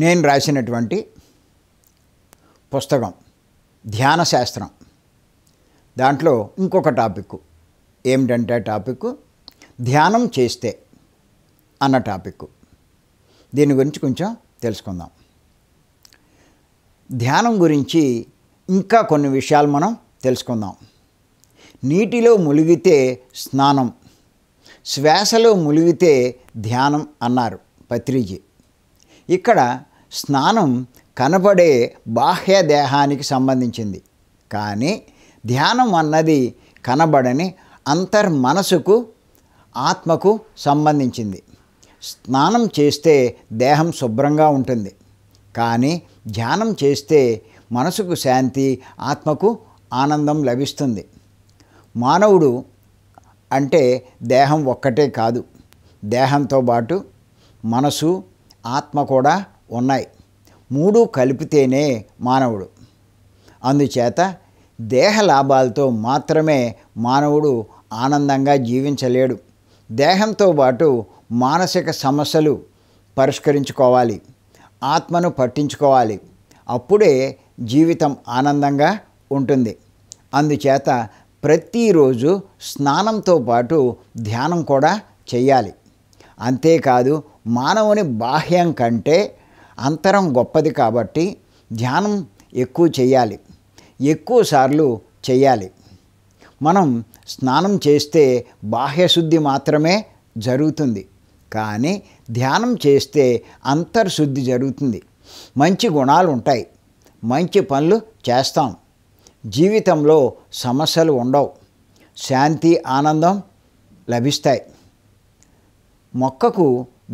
నేను రాసినటువంటి పుస్తకం ధ్యాన శాస్త్రం దాంట్లో ఇంకొక టాపిక్ ఏమిటంటే టాపిక్ ధ్యానం చేస్తే అన్న టాపిక్ దీని గురించి కొంచెం తెలుసుకుందాం ధ్యానం గురించి ఇంకా కొన్ని విషయాలు మనం తెలుసుకుందాం నీటిలో ములిగితే స్నానం శ్వాసలో ములిగితే ధ్యానం అన్నారు పత్రిజీ ఇక్కడ స్నానం కనబడే బాహ్య దేహానికి సంబంధించింది కానీ ధ్యానం అన్నది కనబడని అంతర్మనసుకు ఆత్మకు సంబంధించింది స్నానం చేస్తే దేహం శుభ్రంగా ఉంటుంది కానీ ధ్యానం చేస్తే మనసుకు శాంతి ఆత్మకు ఆనందం లభిస్తుంది మానవుడు అంటే దేహం ఒక్కటే కాదు దేహంతో పాటు మనసు ఆత్మ కూడా ఉన్నాయి మూడు కలిపితేనే మానవుడు అందుచేత దేహ లాభాలతో మాత్రమే మానవుడు ఆనందంగా జీవించలేడు దేహంతో పాటు మానసిక సమస్యలు పరిష్కరించుకోవాలి ఆత్మను పట్టించుకోవాలి అప్పుడే జీవితం ఆనందంగా ఉంటుంది అందుచేత ప్రతిరోజు స్నానంతో పాటు ధ్యానం కూడా చేయాలి అంతేకాదు మానవుని బాహ్యం కంటే అంతరం గొప్పది కాబట్టి ధ్యానం ఎక్కువ చేయాలి ఎక్కువసార్లు చేయాలి మనం స్నానం చేస్తే బాహ్యశుద్ధి మాత్రమే జరుగుతుంది కానీ ధ్యానం చేస్తే అంతర్శుద్ధి జరుగుతుంది మంచి గుణాలు ఉంటాయి మంచి పనులు చేస్తాం జీవితంలో సమస్యలు ఉండవు శాంతి ఆనందం లభిస్తాయి మొక్కకు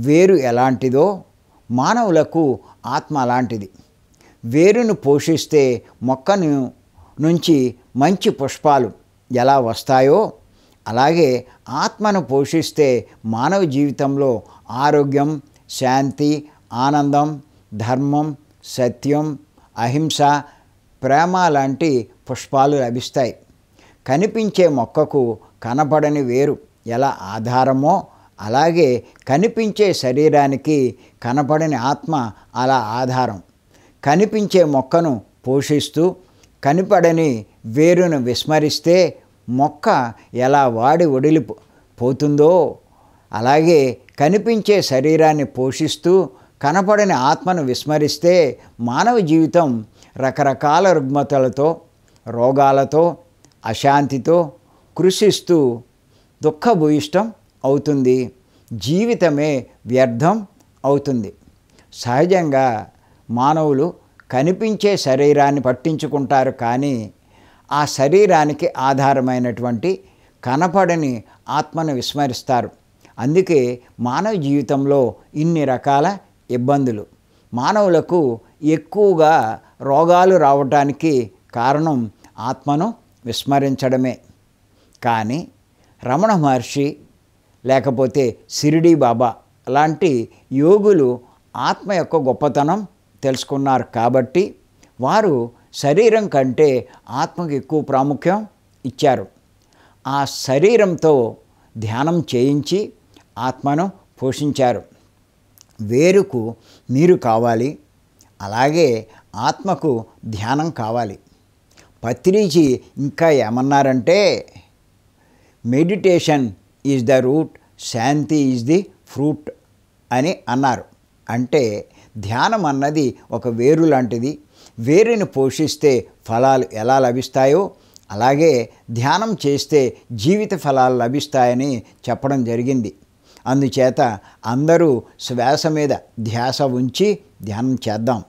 వేరు ఎలాంటిదో మానవులకు ఆత్మ అలాంటిది వేరును పోషిస్తే మొక్కను నుంచి మంచి పుష్పాలు ఎలా వస్తాయో అలాగే ఆత్మను పోషిస్తే మానవ జీవితంలో ఆరోగ్యం శాంతి ఆనందం ధర్మం సత్యం అహింస ప్రేమ లాంటి పుష్పాలు లభిస్తాయి కనిపించే మొక్కకు కనబడని వేరు ఎలా ఆధారమో అలాగే కనిపించే శరీరానికి కనపడని ఆత్మ అలా ఆధారం కనిపించే మొక్కను పోషిస్తూ కనిపడని వేరును విస్మరిస్తే మొక్క ఎలా వాడి ఒడిలి పోతుందో అలాగే కనిపించే శరీరాన్ని పోషిస్తూ కనపడని ఆత్మను విస్మరిస్తే మానవ జీవితం రకరకాల రుగ్మతలతో రోగాలతో అశాంతితో కృషిస్తూ దుఃఖభూయిష్టం అవుతుంది జీవితమే వ్యర్థం అవుతుంది సహజంగా మానవులు కనిపించే శరీరాన్ని పట్టించుకుంటారు కానీ ఆ శరీరానికి ఆధారమైనటువంటి కనపడని ఆత్మను విస్మరిస్తారు అందుకే మానవ జీవితంలో ఇన్ని రకాల ఇబ్బందులు మానవులకు ఎక్కువగా రోగాలు రావటానికి కారణం ఆత్మను విస్మరించడమే కానీ రమణ మహర్షి లేకపోతే సిరిడి బాబా అలాంటి యోగులు ఆత్మ యొక్క గొప్పతనం తెలుసుకున్నారు కాబట్టి వారు శరీరం కంటే ఆత్మకు ఎక్కువ ప్రాముఖ్యం ఇచ్చారు ఆ శరీరంతో ధ్యానం చేయించి ఆత్మను పోషించారు వేరుకు నీరు కావాలి అలాగే ఆత్మకు ధ్యానం కావాలి పత్రిజీ ఇంకా ఏమన్నారంటే meditation is the root shanti is the fruit అని అన్నారు అంటే ధ్యానం అన్నది ఒక వేరు లాంటిది వేరుని పోషిస్తే ఫలాలు ఎలా లభిస్తాయో అలాగే ధ్యానం చేస్తే జీవిత ఫలాలు లభిస్తాయని చెప్పడం జరిగింది అందుచేత అందరూ శ్వాస మీద ధ్యాస ఉంచి ధ్యానం చేద్దాం